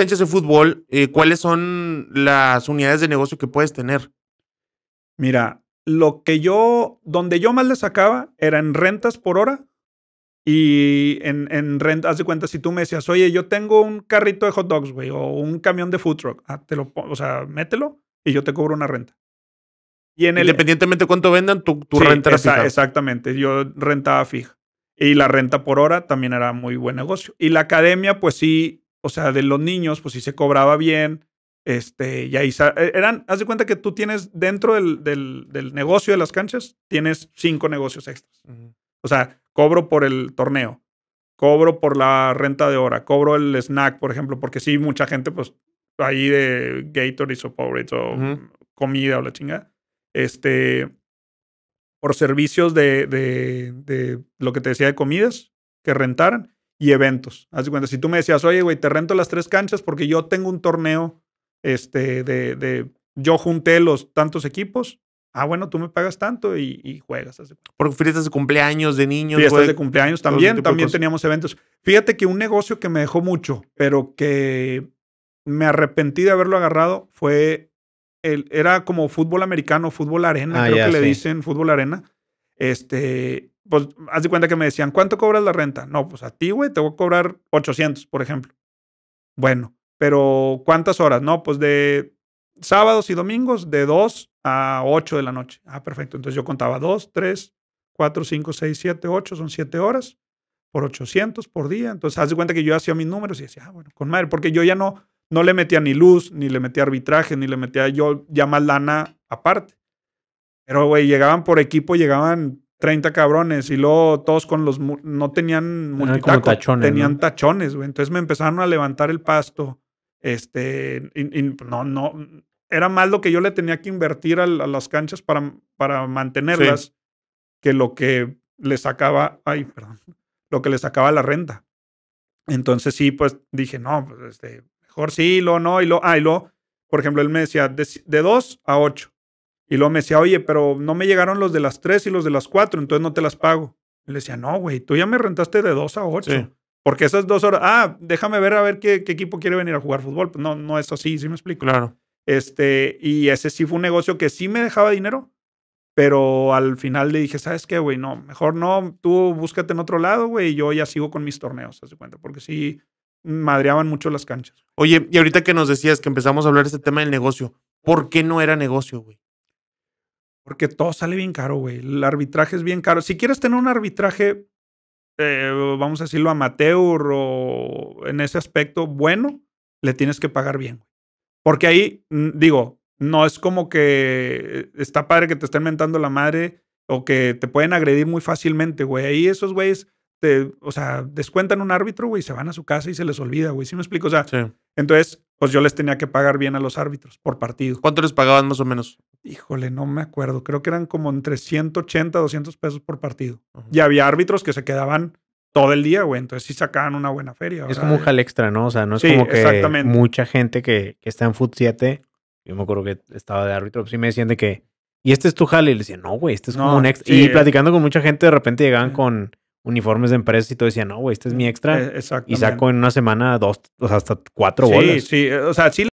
canchas de fútbol, eh, ¿cuáles son las unidades de negocio que puedes tener? Mira, lo que yo, donde yo más le sacaba era en rentas por hora y en, en rentas, haz de cuenta, si tú me decías, oye, yo tengo un carrito de hot dogs, güey, o un camión de food truck, ah, te lo, o sea, mételo y yo te cobro una renta. Y Independientemente de cuánto vendan, tu, tu renta era fija. Exactamente, yo rentaba fija. Y la renta por hora también era muy buen negocio. Y la academia, pues sí, o sea, de los niños, pues sí se cobraba bien. Este, y ahí eh, eran, haz de cuenta que tú tienes dentro del, negocio de las canchas, tienes cinco negocios extras. O sea, cobro por el torneo, cobro por la renta de hora, cobro el snack, por ejemplo, porque sí, mucha gente, pues ahí de Gatorade o Powerade o comida o la chingada. Este, por servicios de, de, de lo que te decía de comidas que rentaran y eventos. Haz de cuenta, si tú me decías, oye, güey, te rento las tres canchas porque yo tengo un torneo, este, de, de yo junté los tantos equipos, ah, bueno, tú me pagas tanto y, juegas. Porque fiestas de cumpleaños de niños. Fiestas de cumpleaños también, también teníamos eventos. Fíjate que un negocio que me dejó mucho, pero que me arrepentí de haberlo agarrado fue, el, era como fútbol americano, fútbol arena, ah, creo que le dicen fútbol arena. Este, pues, haz de cuenta que me decían, ¿cuánto cobras la renta? No, pues a ti, güey, te voy a cobrar 800, por ejemplo. Bueno, pero ¿cuántas horas? No, pues de sábados y domingos de 2 a 8 de la noche. Ah, perfecto. Entonces yo contaba 2, 3, 4, 5, 6, 7, 8, son 7 horas por 800 por día. Entonces, haz de cuenta que yo hacía mis números y decía, ah, bueno, con madre, porque yo ya no le metía ni luz, ni le metía arbitraje, ni le metía yo ya más lana aparte. Pero, güey, llegaban por equipo, llegaban 30 cabrones y luego todos con los no tenían ah, multitaco, tenían tachones, güey. Entonces me empezaron a levantar el pasto. Este, y, no, no, era más lo que yo le tenía que invertir a, las canchas para, para mantenerlas que lo que le sacaba, ay, perdón, lo que le sacaba la renta. Entonces sí, pues dije, no, pues este, mejor sí, lo no, y lo, ah, lo, por ejemplo, él me decía de, de a ocho. Y luego me decía, oye, pero no me llegaron los de las tres y los de las cuatro entonces no te las pago. Y le decía, no, güey, tú ya me rentaste de dos a ocho Porque esas dos horas, ah, déjame ver a ver qué, equipo quiere venir a jugar fútbol. Pues no, no es así, sí me explico. Claro. Este, y ese sí fue un negocio que sí me dejaba dinero, pero al final le dije, ¿sabes qué, güey? No, mejor no, tú búscate en otro lado, güey, y yo ya sigo con mis torneos, haz cuenta, porque sí madreaban mucho las canchas. Oye, y ahorita que nos decías que empezamos a hablar de este tema del negocio, ¿por qué no era negocio, güey? Porque todo sale bien caro, güey. El arbitraje es bien caro. Si quieres tener un arbitraje, eh, vamos a decirlo, amateur o en ese aspecto bueno, le tienes que pagar bien. Porque ahí, digo, no es como que eh, está padre que te estén mentando la madre o que te pueden agredir muy fácilmente, güey. Ahí esos güeyes, te, o sea, descuentan un árbitro, güey, se van a su casa y se les olvida, güey. ¿Sí me explico? O sea, entonces, pues yo les tenía que pagar bien a los árbitros por partido. ¿Cuánto les pagaban más o menos? híjole, no me acuerdo, creo que eran como entre 180, 200 pesos por partido. Y había árbitros que se quedaban todo el día, güey, entonces sí sacaban una buena feria. Es como un jal extra, ¿no? O sea, no es como que mucha gente que, está en Foot 7, yo me acuerdo que estaba de árbitro, pues sí me decían de que, y este es tu jale, y le decían, no, güey, este es como un extra. y platicando con mucha gente, de repente llegaban con uniformes de empresa y todo decían, no, güey, este es mi eh, extra. Y saco en una semana dos, o sea, hasta cuatro Sí, sí, eh, o sea, sí